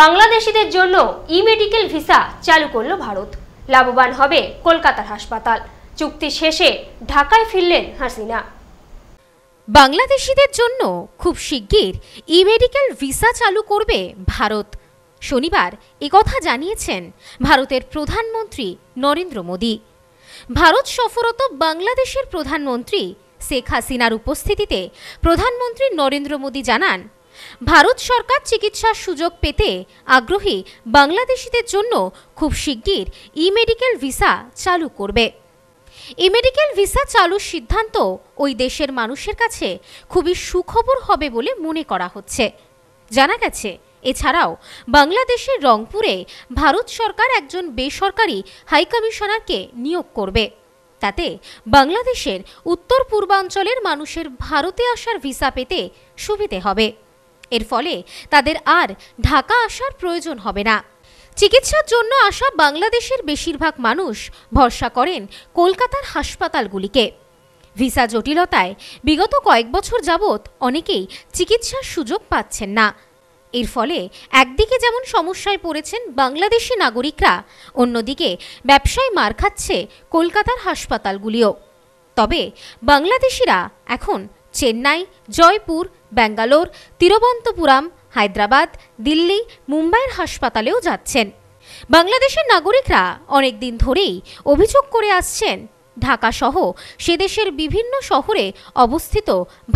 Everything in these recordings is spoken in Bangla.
বাংলাদেশিদের জন্য ই মেডিকেল ভিসা চালু করল ভারত লাভবান হবে কলকাতার হাসপাতাল চুক্তি শেষে ঢাকায় ফিরলেন হাসিনা বাংলাদেশিদের জন্য খুব শিগগির ই মেডিকেল ভিসা চালু করবে ভারত শনিবার কথা জানিয়েছেন ভারতের প্রধানমন্ত্রী নরেন্দ্র মোদী ভারত সফরত বাংলাদেশের প্রধানমন্ত্রী শেখ হাসিনার উপস্থিতিতে প্রধানমন্ত্রী নরেন্দ্র মোদী জানান ভারত সরকার চিকিৎসার সুযোগ পেতে আগ্রহী বাংলাদেশিদের জন্য খুব শিগগির ই মেডিকেল ভিসা চালু করবে ই মেডিকেল ভিসা চালুর সিদ্ধান্ত ওই দেশের মানুষের কাছে খুবই সুখবর হবে বলে মনে করা হচ্ছে জানা গেছে এছাড়াও বাংলাদেশের রংপুরে ভারত সরকার একজন বেসরকারি হাইকমিশনারকে নিয়োগ করবে তাতে বাংলাদেশের উত্তর পূর্বাঞ্চলের মানুষের ভারতে আসার ভিসা পেতে সুবিধে হবে এর ফলে তাদের আর ঢাকা আসার প্রয়োজন হবে না চিকিৎসার জন্য আসা বাংলাদেশের বেশিরভাগ মানুষ ভরসা করেন কলকাতার হাসপাতালগুলিকে ভিসা জটিলতায় বিগত কয়েক বছর যাবৎ অনেকেই চিকিৎসার সুযোগ পাচ্ছেন না এর ফলে একদিকে যেমন সমস্যায় পড়েছেন বাংলাদেশি নাগরিকরা অন্যদিকে ব্যবসায় মার খাচ্ছে কলকাতার হাসপাতালগুলিও তবে বাংলাদেশিরা এখন চেন্নাই জয়পুর ব্যাঙ্গালোর তিরুবন্তপুরাম হায়দ্রাবাদ দিল্লি মুম্বাইয়ের হাসপাতালেও যাচ্ছেন বাংলাদেশের নাগরিকরা অনেক দিন ধরেই অভিযোগ করে আসছেন ঢাকাসহ সেদেশের বিভিন্ন শহরে অবস্থিত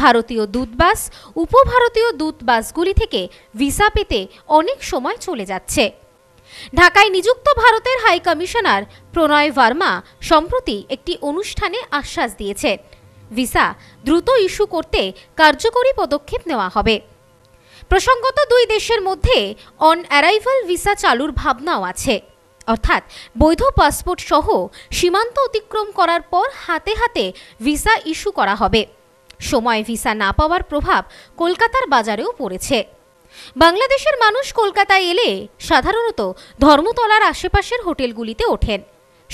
ভারতীয় দূতবাস উপভারতীয় দূতবাসগুলি থেকে ভিসা পেতে অনেক সময় চলে যাচ্ছে ঢাকায় নিযুক্ত ভারতের হাই কমিশনার প্রণয় ভার্মা সম্প্রতি একটি অনুষ্ঠানে আশ্বাস দিয়েছে ভিসা দ্রুত ইস্যু করতে কার্যকরী পদক্ষেপ নেওয়া হবে প্রসঙ্গত দুই দেশের মধ্যে অন অ্যারাইভাল ভিসা চালুর ভাবনাও আছে অর্থাৎ বৈধ পাসপোর্ট সহ সীমান্ত অতিক্রম করার পর হাতে হাতে ভিসা ইস্যু করা হবে সময় ভিসা না পাওয়ার প্রভাব কলকাতার বাজারেও পড়েছে বাংলাদেশের মানুষ কলকাতায় এলে সাধারণত ধর্মতলার আশেপাশের হোটেলগুলিতে ওঠেন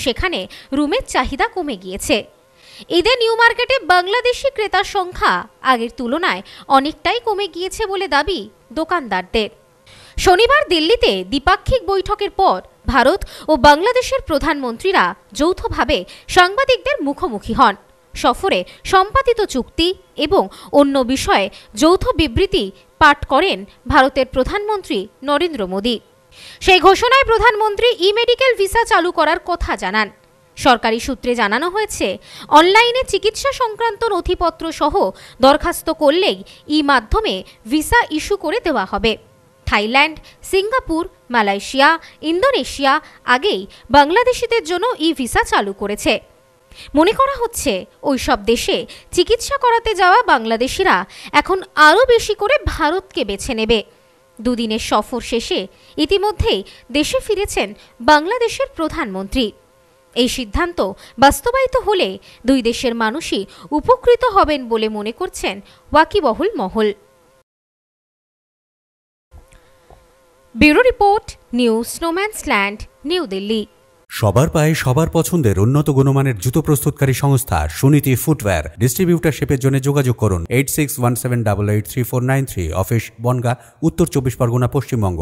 সেখানে রুমের চাহিদা কমে গিয়েছে ঈদে নিউ মার্কেটে বাংলাদেশি ক্রেতার সংখ্যা আগের তুলনায় অনেকটাই কমে গিয়েছে বলে দাবি দোকানদারদের শনিবার দিল্লিতে দ্বিপাক্ষিক বৈঠকের পর ভারত ও বাংলাদেশের প্রধানমন্ত্রীরা যৌথভাবে সাংবাদিকদের মুখোমুখি হন সফরে সম্পাদিত চুক্তি এবং অন্য বিষয়ে যৌথ বিবৃতি পাঠ করেন ভারতের প্রধানমন্ত্রী নরেন্দ্র মোদী সেই ঘোষণায় প্রধানমন্ত্রী ই মেডিকেল ভিসা চালু করার কথা জানান সরকারি সূত্রে জানানো হয়েছে অনলাইনে চিকিৎসা সংক্রান্ত নথিপত্র সহ দরখাস্ত করলেই ই মাধ্যমে ভিসা ইস্যু করে দেওয়া হবে থাইল্যান্ড সিঙ্গাপুর মালয়েশিয়া ইন্দোনেশিয়া আগেই বাংলাদেশিদের জন্য ই ভিসা চালু করেছে মনে করা হচ্ছে ওই সব দেশে চিকিৎসা করাতে যাওয়া বাংলাদেশিরা এখন আরও বেশি করে ভারতকে বেছে নেবে দুদিনের সফর শেষে ইতিমধ্যেই দেশে ফিরেছেন বাংলাদেশের প্রধানমন্ত্রী এই সিদ্ধান্ত বাস্তবায়িত হলে দুই দেশের মানুষই উপকৃত হবেন বলে মনে করছেন ওয়াকিবহুল মহল bureau report new snowman's land new Delhi সবার পায়ে সবার পছন্দের উন্নত গুণমানের জুতো প্রস্তুতকারী সংস্থা সুনীতি ফুটওয়্যার ডিস্ট্রিবিউটারশিপের জন্য যোগাযোগ করুন eight six one seven double eight three four nine three office Bongaon Uttar Chabbish Pargana Paschimbanga